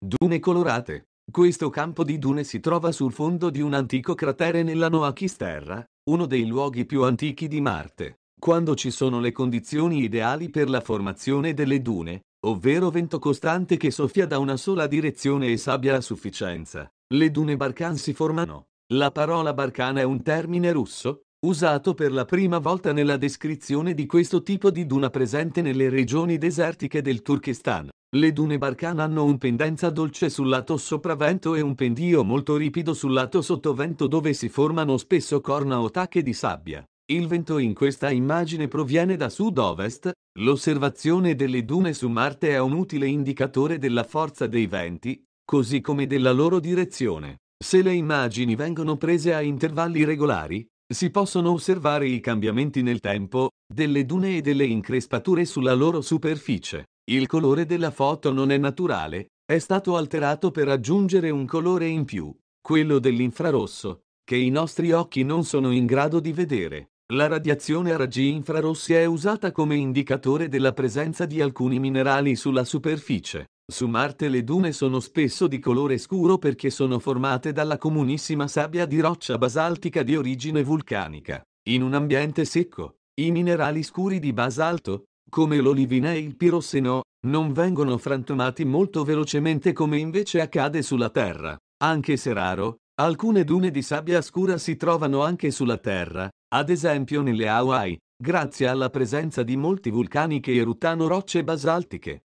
Dune colorate. Questo campo di dune si trova sul fondo di un antico cratere nella Noachisterra, uno dei luoghi più antichi di Marte. Quando ci sono le condizioni ideali per la formazione delle dune, ovvero vento costante che soffia da una sola direzione e sabbia a sufficienza, le dune barcan si formano. La parola barcana è un termine russo, usato per la prima volta nella descrizione di questo tipo di duna presente nelle regioni desertiche del Turkestan. Le dune Barkan hanno un pendenza dolce sul lato sopravento e un pendio molto ripido sul lato sottovento dove si formano spesso corna o tacche di sabbia. Il vento in questa immagine proviene da sud-ovest, l'osservazione delle dune su Marte è un utile indicatore della forza dei venti, così come della loro direzione. Se le immagini vengono prese a intervalli regolari, si possono osservare i cambiamenti nel tempo, delle dune e delle increspature sulla loro superficie. Il colore della foto non è naturale, è stato alterato per aggiungere un colore in più, quello dell'infrarosso, che i nostri occhi non sono in grado di vedere. La radiazione a raggi infrarossi è usata come indicatore della presenza di alcuni minerali sulla superficie. Su Marte le dune sono spesso di colore scuro perché sono formate dalla comunissima sabbia di roccia basaltica di origine vulcanica. In un ambiente secco, i minerali scuri di basalto, come l'olivina e il pirossenò, non vengono frantumati molto velocemente come invece accade sulla Terra. Anche se raro, alcune dune di sabbia scura si trovano anche sulla Terra, ad esempio nelle Hawaii, grazie alla presenza di molti vulcani che eruttano rocce basaltiche.